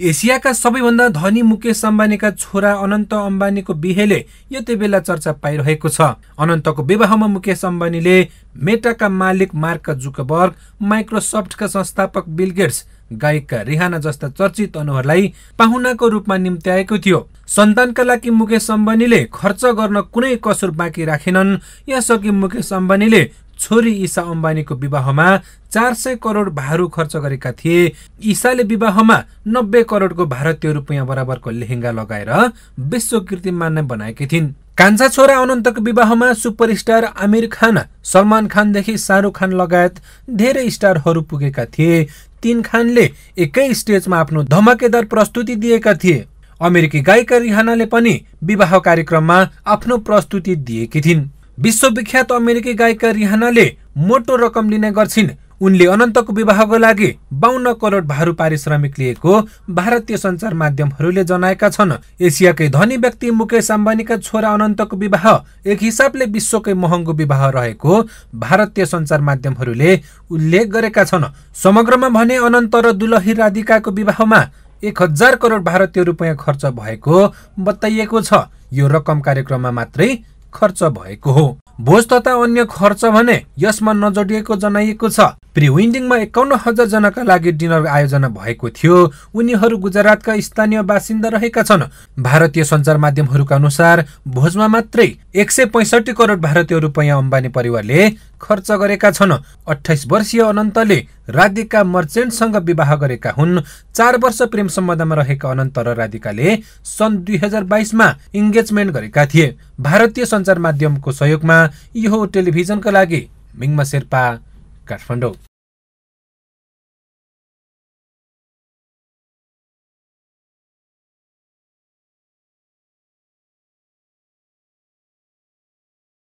एसियाका सबैभन्दा धनी मुकेश अम्बानीका छोरा अनन्त अम्बानीको बिहेले यति बेला चर्चा पाइरहेको छ अनन्तको विवाहमा मुकेश अम्बानीले मेटाका मालिक मार्क जुकबर्ग माइक्रोसफ्टका संस्थापक बिल गेट्स गायिका रिहाना जस्ता चर्चित अनुहारलाई पाहुनाको रूपमा निम्त्याएको थियो सन्तानका लागि मुकेश अम्बानीले खर्च गर्न कुनै कसुर बाँकी राखेनन् यसअघि मुकेश अम्बानीले छोरी ईसा अम्बानीको विवाहमा चार सय करोड भारु खर्च गरेका थिए ईसाले विवाहमा नब्बे करोडको भारतीय रुपियाँ बराबरको लेहेङ्गा लगाएर विश्व कृतिमान नै बनाएकी थिइन् कान्छा छोरा अनन्तको विवाहमा सुपरस्टार आमिर खान सलमान खानदेखि शाहरुख खान लगायत धेरै स्टारहरू पुगेका थिए तिन खानले एकै स्टेजमा आफ्नो धमाकेदार प्रस्तुति दिएका थिए अमेरिकी गायिका रिहानाले पनि विवाह कार्यक्रममा आफ्नो प्रस्तुति दिएकी थिइन् विश्वविख्यात अमेरिकी गायिका रिहानाले मोटो रकम लिने गर्छिन् उनले अनन्तको विवाहको लागि बाहन्न करोड भारु पारिश्रमिक लिएको भारतीय सञ्चार माध्यमहरूले जनाएका छन् एसियाकै धनी व्यक्ति मुकेश अम्बानीका छोरा अनन्तको विवाह एक हिसाबले विश्वकै महँगो विवाह रहेको भारतीय सञ्चार माध्यमहरूले उल्लेख गरेका छन् समग्रमा भने अनन्त र दुलही राधिकाको विवाहमा एक हजार करोड भारतीय रुपियाँ खर्च भएको बताइएको छ यो रकम कार्यक्रममा मात्रै खर्च भएको हो भोज तथा अन्य खर्च भने यसमा नजोडिएको जनाइएको छ प्री विन्डिङमा एकाउन्न हजारजनाका लागि डिनर आयोजना भएको थियो उनीहरू गुजरातका स्थानीय बासिन्दा रहेका छन् भारतीय सञ्चार माध्यमहरूका अनुसार भोजमा मात्रै एक सय पैसठी करोड भारतीय रुपियाँ अम्बानी परिवारले खर्च गरेका छन् अठाइस वर्षीय अनन्तले राधिका मर्चेन्टसँग विवाह गरेका हुन् चार वर्ष प्रेम सम्बन्धमा रहेका अनन्त र राधिकाले सन् दुई हजार बाइसमा इङ्गेजमेन्ट गरेका थिए भारतीय सञ्चार माध्यमको सहयोगमा यो टेलिभिजनका लागि मिङमा शेर्पा 感始奋斗。